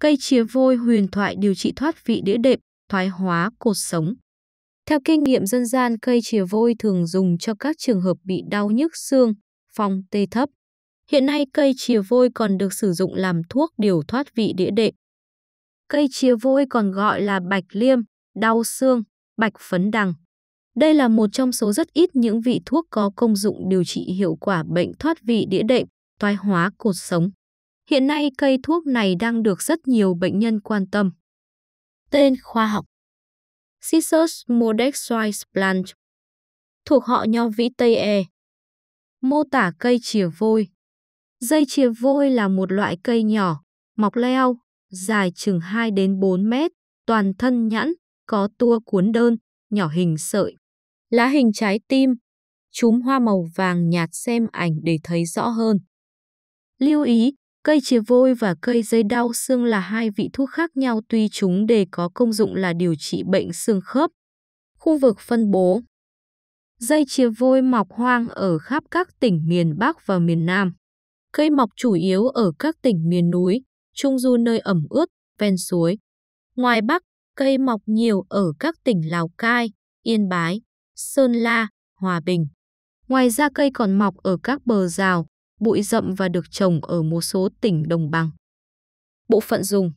cây chìa vôi huyền thoại điều trị thoát vị đĩa đệm, thoái hóa cột sống. Theo kinh nghiệm dân gian, cây chìa vôi thường dùng cho các trường hợp bị đau nhức xương, phong tê thấp. Hiện nay cây chìa vôi còn được sử dụng làm thuốc điều thoát vị đĩa đệm. Cây chìa vôi còn gọi là bạch liêm, đau xương, bạch phấn đằng. Đây là một trong số rất ít những vị thuốc có công dụng điều trị hiệu quả bệnh thoát vị đĩa đệm, thoái hóa cột sống. Hiện nay cây thuốc này đang được rất nhiều bệnh nhân quan tâm. Tên khoa học Cisus modexoides plant thuộc họ nho vĩ Tây E. Mô tả cây chìa vôi Dây chìa vôi là một loại cây nhỏ, mọc leo, dài chừng 2 đến 4 mét, toàn thân nhẵn, có tua cuốn đơn, nhỏ hình sợi. Lá hình trái tim, chúm hoa màu vàng nhạt xem ảnh để thấy rõ hơn. Lưu ý, Cây chìa vôi và cây dây đau xương là hai vị thuốc khác nhau tuy chúng đều có công dụng là điều trị bệnh xương khớp. Khu vực phân bố Dây chìa vôi mọc hoang ở khắp các tỉnh miền Bắc và miền Nam. Cây mọc chủ yếu ở các tỉnh miền núi, trung du nơi ẩm ướt, ven suối. Ngoài Bắc, cây mọc nhiều ở các tỉnh Lào Cai, Yên Bái, Sơn La, Hòa Bình. Ngoài ra cây còn mọc ở các bờ rào, bụi rậm và được trồng ở một số tỉnh đồng bằng. Bộ phận dùng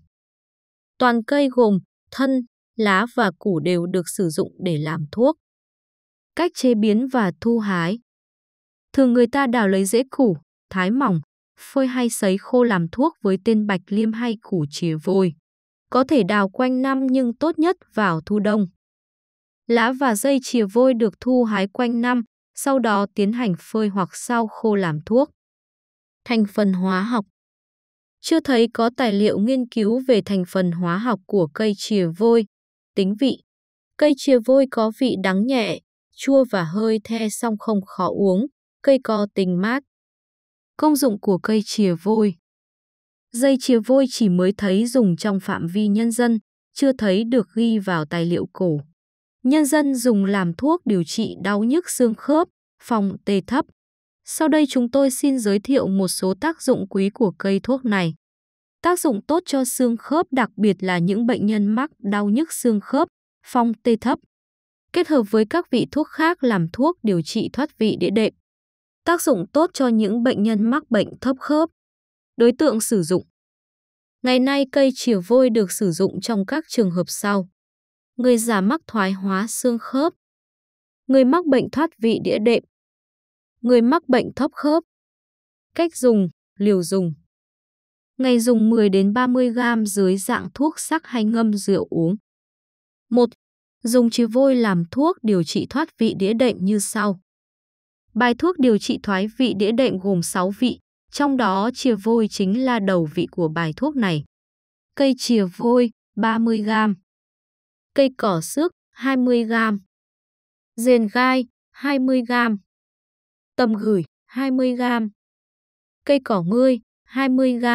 Toàn cây gồm thân, lá và củ đều được sử dụng để làm thuốc. Cách chế biến và thu hái Thường người ta đào lấy rễ củ, thái mỏng, phơi hay sấy khô làm thuốc với tên bạch liêm hay củ chìa vôi. Có thể đào quanh năm nhưng tốt nhất vào thu đông. Lá và dây chìa vôi được thu hái quanh năm, sau đó tiến hành phơi hoặc sao khô làm thuốc thành phần hóa học. Chưa thấy có tài liệu nghiên cứu về thành phần hóa học của cây chìa vôi, tính vị. Cây chìa vôi có vị đắng nhẹ, chua và hơi the song không khó uống, cây có tình mát. Công dụng của cây chìa vôi Dây chìa vôi chỉ mới thấy dùng trong phạm vi nhân dân, chưa thấy được ghi vào tài liệu cổ. Nhân dân dùng làm thuốc điều trị đau nhức xương khớp, phòng tê thấp, sau đây chúng tôi xin giới thiệu một số tác dụng quý của cây thuốc này. Tác dụng tốt cho xương khớp đặc biệt là những bệnh nhân mắc đau nhức xương khớp, phong tê thấp. Kết hợp với các vị thuốc khác làm thuốc điều trị thoát vị đĩa đệm. Tác dụng tốt cho những bệnh nhân mắc bệnh thấp khớp. Đối tượng sử dụng Ngày nay cây chìa vôi được sử dụng trong các trường hợp sau. Người già mắc thoái hóa xương khớp. Người mắc bệnh thoát vị đĩa đệm, người mắc bệnh thấp khớp. Cách dùng, liều dùng. Ngày dùng 10 đến 30 gram dưới dạng thuốc sắc hay ngâm rượu uống. 1. Dùng chỉ vôi làm thuốc điều trị thoát vị đĩa đệm như sau. Bài thuốc điều trị thoái vị đĩa đệm gồm 6 vị, trong đó chìa vôi chính là đầu vị của bài thuốc này. Cây chìa vôi 30 g. Cây cỏ xước 20 g. Diền gai 20 g tâm gửi 20 g, cây cỏ ngươi 20 g,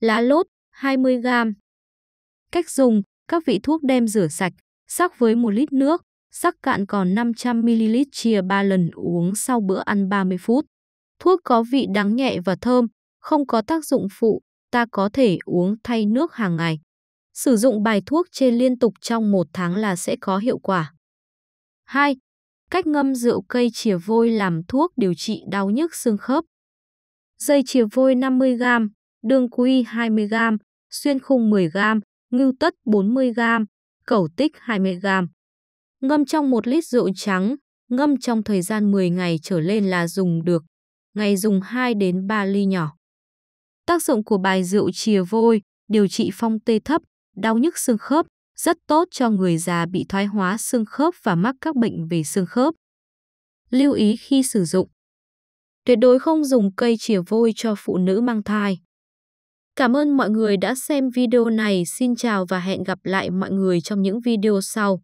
lá lốt 20 g. Cách dùng, các vị thuốc đem rửa sạch, sắc với 1 lít nước, sắc cạn còn 500ml chia 3 lần uống sau bữa ăn 30 phút. Thuốc có vị đắng nhẹ và thơm, không có tác dụng phụ, ta có thể uống thay nước hàng ngày. Sử dụng bài thuốc trên liên tục trong một tháng là sẽ có hiệu quả. 2. Cách ngâm rượu cây chìa vôi làm thuốc điều trị đau nhức xương khớp. Dây chìa vôi 50g, đường quy 20g, xuyên khung 10g, ngưu tất 40g, cẩu tích 20g. Ngâm trong 1 lít rượu trắng, ngâm trong thời gian 10 ngày trở lên là dùng được, ngày dùng 2 đến 3 ly nhỏ. Tác dụng của bài rượu chìa vôi, điều trị phong tê thấp, đau nhức xương khớp, rất tốt cho người già bị thoái hóa xương khớp và mắc các bệnh về xương khớp. Lưu ý khi sử dụng. Tuyệt đối không dùng cây chìa vôi cho phụ nữ mang thai. Cảm ơn mọi người đã xem video này. Xin chào và hẹn gặp lại mọi người trong những video sau.